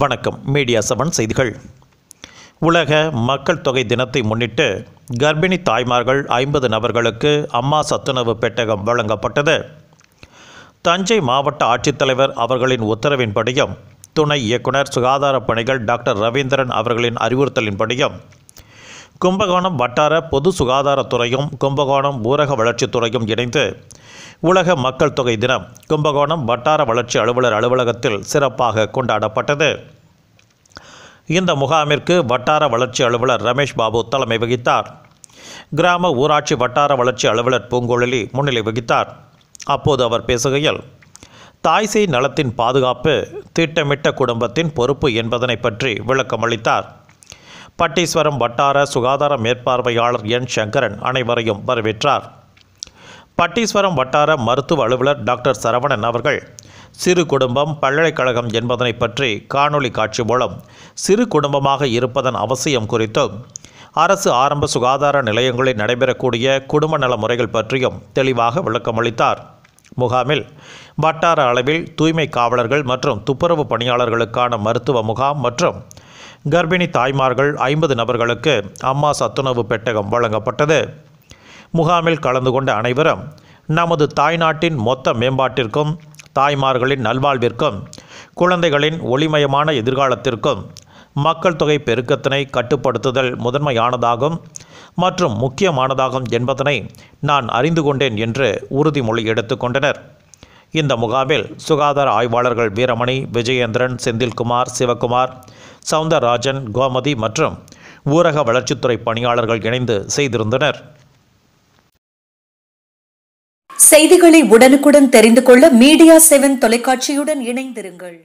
வணக்கம் media seven செய்திகள் உலக மக்கள் தொகை தினத்தை முன்னிட்டு கர்ப்பிணி தாய்மார்கள் ஐம்பது நபர்களுக்கு அம்மா சத்துணவு பெட்டகம் வழங்கப்பட்டது தஞ்சை மாவட்ட ஆட்சித்தலைவர் அவர்களின் உத்தரவின்படியும் துணை இயக்குனர் சுகாதார பணிகள் டாக்டர் ரவீந்திரன் அவர்களின் அறிவுறுத்தலின்படியும் கும்பகோணம் வட்டார பொது சுகாதாரத்துறையும் கும்பகோணம் ஊரக வளர்ச்சித்துறையும் இணைந்து உலக மக்கள் தொகை தினம் கும்பகோணம் வட்டார வளர்ச்சி அலுவலர் அலுவலகத்தில் சிறப்பாக கொண்டாடப்பட்டது இந்த முகாமிற்கு வட்டார வளர்ச்சி அலுவலர் ரமேஷ் பாபு தலைமை வகித்தார் கிராம ஊராட்சி வட்டார வளர்ச்சி அலுவலர் பூங்கொழிலி முன்னிலை வகித்தார் அப்போது அவர் பேசுகையில் தாய்சேய் நலத்தின் பாதுகாப்பு திட்டமிட்ட குடும்பத்தின் பொறுப்பு என்பதனை பற்றி விளக்கம் அளித்தார் பட்டீஸ்வரம் வட்டார சுகாதார மேற்பார்வையாளர் என் சங்கரன் அனைவரையும் வரவேற்றார் பட்டீஸ்வரம் வட்டார மருத்துவ அலுவலர் டாக்டர் சரவணன் அவர்கள் சிறு குடும்பம் பல்கலைக்கழகம் என்பதனை பற்றி காணொளி காட்சி மூலம் சிறு குடும்பமாக இருப்பதன் அவசியம் குறித்தும் அரசு ஆரம்ப சுகாதார நிலையங்களில் நடைபெறக்கூடிய குடும்ப நல முறைகள் பற்றியும் தெளிவாக விளக்கமளித்தார் முகாமில் வட்டார அளவில் தூய்மை காவலர்கள் மற்றும் துப்புரவு பணியாளர்களுக்கான மருத்துவ முகாம் மற்றும் கர்ப்பிணி தாய்மார்கள் ஐம்பது நபர்களுக்கு அம்மா சத்துணவு பெட்டகம் வழங்கப்பட்டது முகாமில் கலந்து கொண்ட அனைவரும் நமது தாய்நாட்டின் மொத்த மேம்பாட்டிற்கும் தாய்மார்களின் நல்வாழ்விற்கும் குழந்தைகளின் ஒளிமயமான எதிர்காலத்திற்கும் மக்கள் தொகை பெருக்கத்தினை கட்டுப்படுத்துதல் முதன்மையானதாகும் மற்றும் முக்கியமானதாகும் என்பதனை நான் அறிந்து கொண்டேன் என்று உறுதிமொழி எடுத்துக்கொண்டனர் இந்த முகாமில் சுகாதார ஆய்வாளர்கள் வீரமணி விஜயேந்திரன் செந்தில்குமார் சிவகுமார் சவுந்தரராஜன் கோமதி மற்றும் ஊரக வளர்ச்சித்துறை பணியாளர்கள் இணைந்து செய்திருந்தனர் செய்திகளை உடனுக்குடன் தெரிந்து கொள்ள மீடியா செவன் தொலைக்காட்சியுடன் இணைந்திருங்கள்